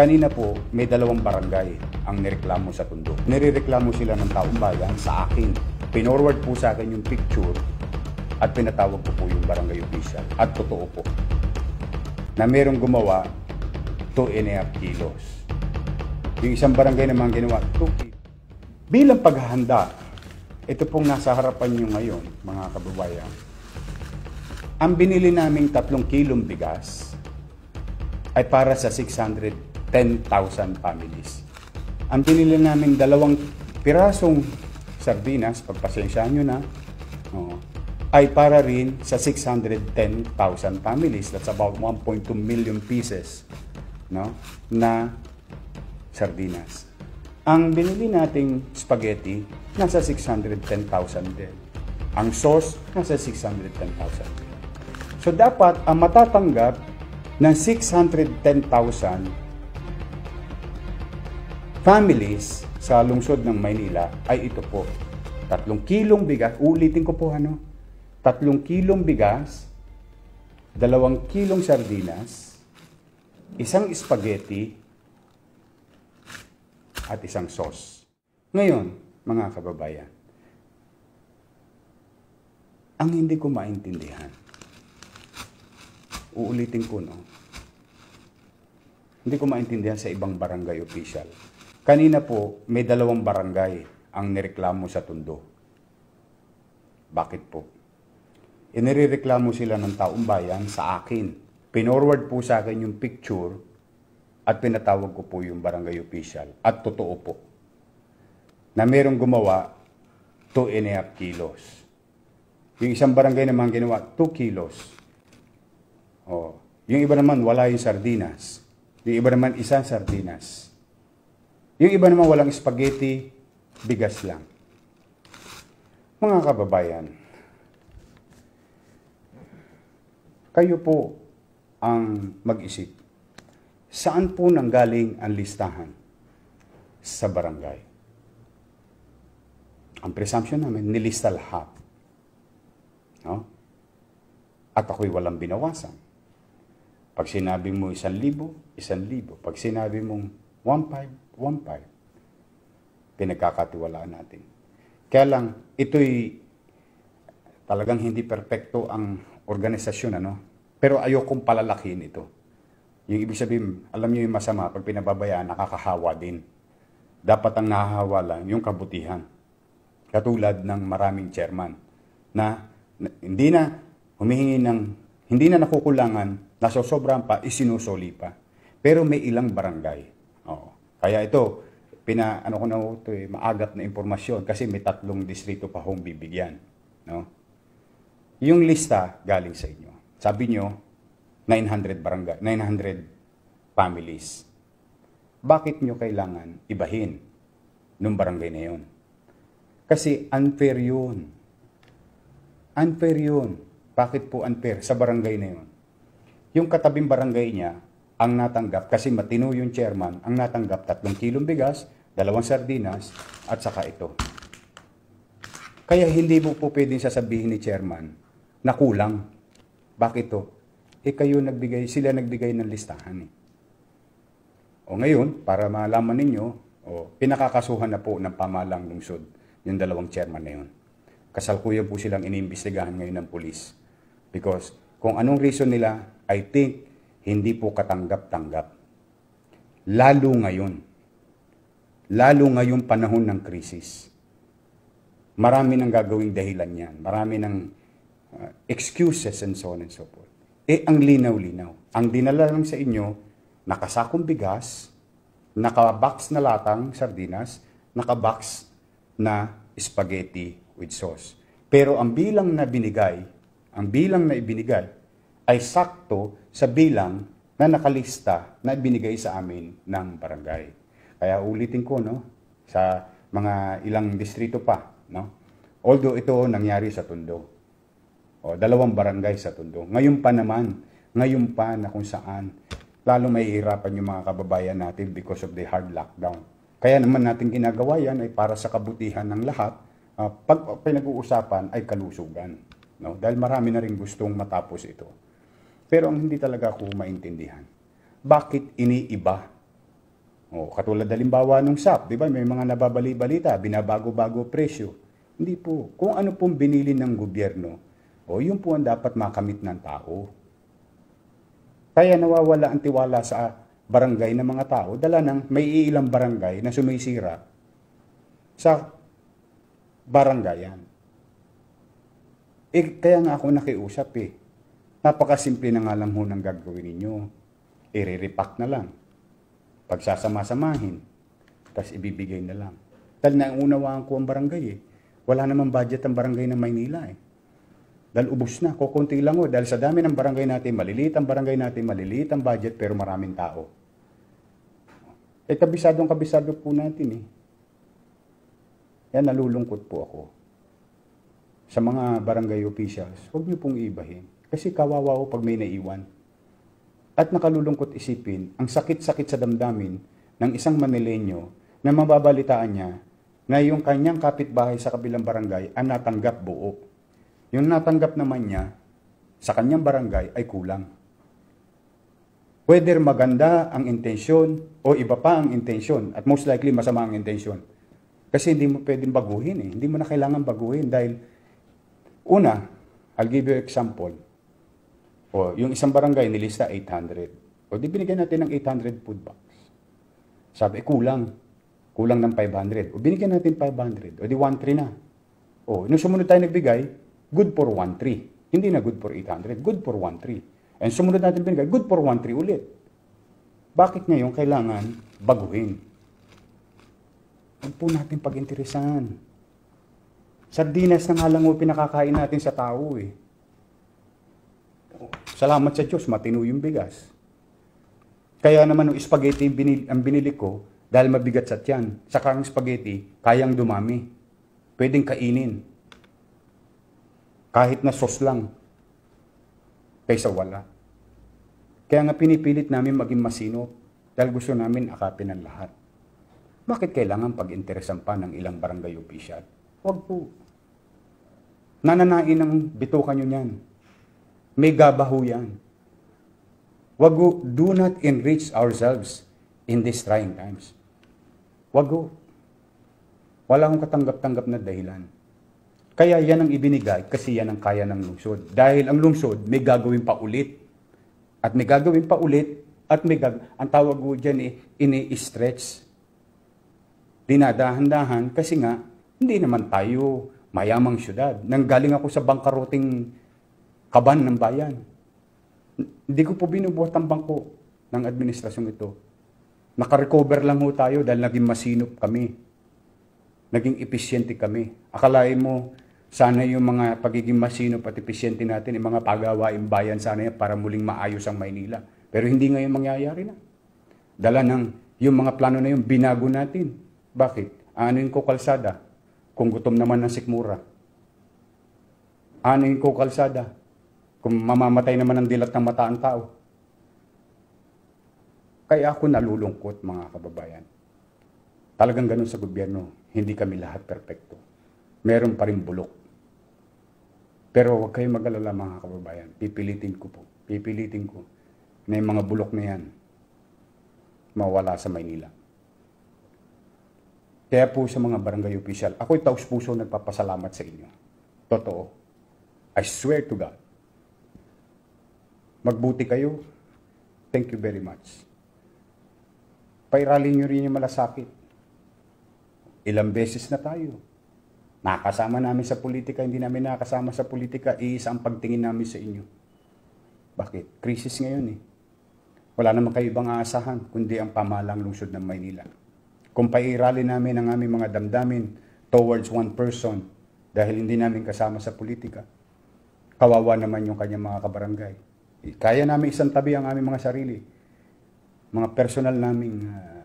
Kanina po, may dalawang barangay ang nireklamo sa Tondo. Nirereklamo sila ng taong bayan sa akin. Pinorward po sa akin yung picture at pinatawag ko po yung barangay official. At totoo po na merong gumawa 2 and a half kilos. Yung isang barangay naman ginawa 2 kilos. Bilang paghahanda, ito pong nasa harapan nyo ngayon, mga kababayan, ang binili naming 3 kilong bigas ay para sa 600 10,000 families. Ang pinili namin dalawang pirasong sardinas, pagpasensyaan nyo na, no, oh, ay para rin sa 610,000 families. That's about 1.2 million pieces no, na sardinas. Ang binili nating spaghetti, nasa 610,000 din. Ang sauce, nasa 610,000 So dapat ang matatanggap ng 610,000 families sa lungsod ng Maynila ay ito po. Tatlong kilong bigas, ulitin ko po ano, tatlong kilong bigas, dalawang kilong sardinas, isang spaghetti, at isang sauce. Ngayon, mga kababayan, ang hindi ko maintindihan, uulitin ko no, hindi ko maintindihan sa ibang barangay official Kanina po, may dalawang barangay ang nireklamo sa tundo. Bakit po? Inireklamo e, sila ng taong bayan sa akin. Pinorward po sa akin yung picture at pinatawag ko po yung barangay official. At totoo po na merong gumawa 2 and a half kilos. Yung isang barangay naman ginawa 2 kilos. Oh. Yung iba naman wala yung sardinas. Yung iba naman isang sardinas. Yung iba naman walang spaghetti, bigas lang. Mga kababayan, kayo po ang mag-isip. Saan po nanggaling ang listahan? Sa barangay. Ang presumption namin, nilista lahat. No? At ako'y walang binawasan. Pag sinabi mo isang libo, isang libo. Pag sinabi mong one five, one 1.5. Pinagkakatiwalaan natin. Kaya lang, ito'y talagang hindi perpekto ang organisasyon, ano? Pero ayokong palalakihin ito. Yung ibig sabihin, alam niyo yung masama, pag pinababayaan, nakakahawa din. Dapat ang nahahawa lang yung kabutihan. Katulad ng maraming chairman na, na hindi na humihingi ng, hindi na nakukulangan, nasosobran pa, isinusolipah. Pero may ilang barangay. Oo. Kaya ito, pina, ano ko na ito eh, maagap na impormasyon kasi may tatlong distrito pa hong bibigyan. No? Yung lista galing sa inyo. Sabi nyo, 900 barangay, 900 families. Bakit nyo kailangan ibahin ng barangay na yun? Kasi unfair yun. Unfair yun. Bakit po unfair sa barangay na yun? Yung katabing barangay niya, ang natanggap, kasi matino yung chairman, ang natanggap tatlong kilong bigas, dalawang sardinas, at saka ito. Kaya hindi mo po pwedeng sasabihin ni chairman na kulang. Bakit to? Eh kayo nagbigay, sila nagbigay ng listahan eh. O ngayon, para malaman ninyo, o, pinakakasuhan na po ng pamalang lungsod yung dalawang chairman na yun. Kasalukuyan po silang iniimbestigahan ngayon ng polis. Because kung anong reason nila, I think hindi po katanggap-tanggap. Lalo ngayon. Lalo ngayong panahon ng krisis. Marami nang gagawing dahilan yan. Marami ng uh, excuses and so on and so forth. Eh, ang linaw-linaw. Ang dinala lang sa inyo, nakasakong bigas, nakabox na latang sardinas, nakabox na spaghetti with sauce. Pero ang bilang na binigay, ang bilang na ibinigay, ay sakto sa bilang na nakalista na binigay sa amin ng barangay. Kaya ulitin ko no sa mga ilang distrito pa no. Although ito nangyari sa Tondo. O, dalawang barangay sa Tondo. Ngayon pa naman, ngayon pa na kung saan lalo may hirapan yung mga kababayan natin because of the hard lockdown. Kaya naman natin ginagawa yan ay para sa kabutihan ng lahat. Uh, pag pinag-uusapan ay kalusugan. No? Dahil marami na ring gustong matapos ito. Pero ang hindi talaga ako maintindihan, bakit iniiba? O, katulad halimbawa nung SAP, di ba may mga nababali-balita, binabago-bago presyo. Hindi po. Kung ano pong binili ng gobyerno, o yun po ang dapat makamit ng tao. Kaya nawawala ang tiwala sa barangay ng mga tao dala ng may ilang barangay na sumisira sa barangayan. Eh, kaya nga ako nakiusap eh. Napakasimple na nga lang ho ng gagawin ninyo. I-repack na lang. Pagsasama-samahin. Tapos ibibigay na lang. Dahil naunawaan ko ang barangay eh. Wala namang budget ang barangay ng Maynila eh. Dahil ubos na, kukunti lang ho. Dahil sa dami ng barangay natin, maliliit ang barangay natin, maliliit ang budget, pero maraming tao. Eh, kabisadong kabisado po natin eh. Yan, nalulungkot po ako. Sa mga barangay officials, huwag niyo pong ibahin kasi kawawa ko pag may naiwan. At nakalulungkot isipin ang sakit-sakit sa damdamin ng isang Manilenyo na mababalitaan niya na yung kanyang kapitbahay sa kabilang barangay ang natanggap buo. Yung natanggap naman niya sa kanyang barangay ay kulang. Whether maganda ang intensyon o iba pa ang intensyon at most likely masama ang intensyon. Kasi hindi mo pwedeng baguhin eh. Hindi mo na kailangan baguhin dahil una, I'll give you example. O, yung isang barangay nilista 800. O, di binigyan natin ng 800 food box. Sabi, eh, kulang. Kulang ng 500. O, binigyan natin 500. O, di 1-3 na. O, nung sumunod tayo nagbigay, good for 1-3. Hindi na good for 800. Good for 1-3. And sumunod natin binigay, good for 1-3 ulit. Bakit ngayon kailangan baguhin? Huwag po natin pag-interesan. Sardinas na nga lang pinakakain natin sa tao eh. Salamat sa Diyos, matino yung bigas. Kaya naman yung spaghetti yung binili, ang binili ko, dahil mabigat sa tiyan, Sa ang spaghetti, kayang dumami. Pwedeng kainin. Kahit na sos lang. Kaysa wala. Kaya nga pinipilit namin maging masino dahil gusto namin akapin ang lahat. Bakit kailangan pag-interesan pa ng ilang barangay official? Huwag po. Nananain ang bitukan nyo niyan. May gabaho yan. Wag ho, do not enrich ourselves in these trying times. Wag ho. Wala akong katanggap-tanggap na dahilan. Kaya yan ang ibinigay kasi yan ang kaya ng lungsod. Dahil ang lungsod may gagawin pa ulit. At may gagawin pa ulit at may gag ang tawag ho dyan eh, ini-stretch. Dinadahan-dahan kasi nga, hindi naman tayo mayamang syudad. Nanggaling ako sa bangkaroting kaban ng bayan. Hindi ko po binubuhat ang bangko ng administrasyong ito. Nakarecover lang ho tayo dahil naging masinop kami. Naging epesyente kami. Akalain mo, sana yung mga pagiging masinop at epesyente natin, yung mga pagawain bayan sana yan para muling maayos ang Maynila. Pero hindi ngayon mangyayari na. Dala ng yung mga plano na yung binago natin. Bakit? Aanin ko kalsada kung gutom naman ng sikmura. Aanin ko kalsada kung mamamatay naman ng dilat ng mata ang tao. Kaya ako nalulungkot mga kababayan. Talagang ganun sa gobyerno, hindi kami lahat perpekto. Meron pa rin bulok. Pero huwag kayong mag-alala mga kababayan. Pipilitin ko po. Pipilitin ko na yung mga bulok na yan mawala sa Maynila. Kaya po sa mga barangay official, ako'y taus puso nagpapasalamat sa inyo. Totoo. I swear to God, Magbuti kayo. Thank you very much. Pairalin nyo rin yung malasakit. Ilang beses na tayo. Nakasama namin sa politika, hindi namin nakasama sa politika, iisa ang pagtingin namin sa inyo. Bakit? Krisis ngayon eh. Wala naman kayo ibang aasahan, kundi ang pamalang lungsod ng Maynila. Kung pairali namin ang aming mga damdamin towards one person, dahil hindi namin kasama sa politika, kawawa naman yung kanyang mga kabarangay kaya namin isang tabi ang aming mga sarili, mga personal naming uh,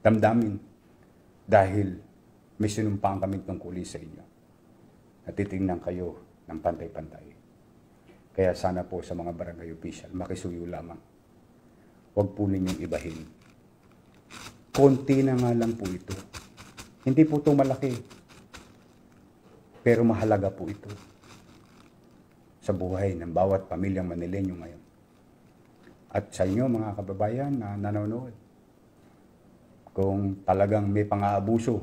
damdamin dahil may sinumpaan kami tungkuli sa inyo. At titingnan kayo ng pantay-pantay. Kaya sana po sa mga barangay official, makisuyo lamang. Huwag po ninyong ibahin. Konti na nga lang po ito. Hindi po ito malaki. Pero mahalaga po ito sa buhay ng bawat pamilyang Manilenyo ngayon. At sa inyo mga kababayan na nanonood, kung talagang may pang-aabuso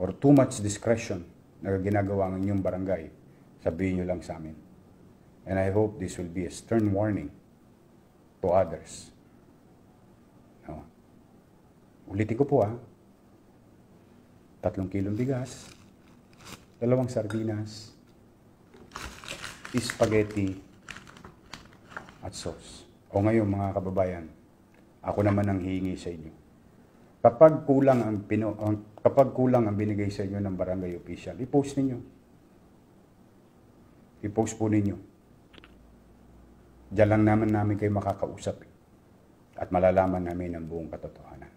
or too much discretion na ginagawa ng inyong barangay, sabihin nyo lang sa amin. And I hope this will be a stern warning to others. No. Ulitin ko po ha. Ah. Tatlong kilong bigas, dalawang sardinas, spaghetti at sauce. O ngayon mga kababayan, ako naman ang hihingi sa inyo. Kapag kulang ang pino, ang, kapag kulang ang binigay sa inyo ng barangay official, i-post niyo. I-post po ninyo. Diyan lang naman namin kayo makakausap. Eh. At malalaman namin ang buong katotohanan.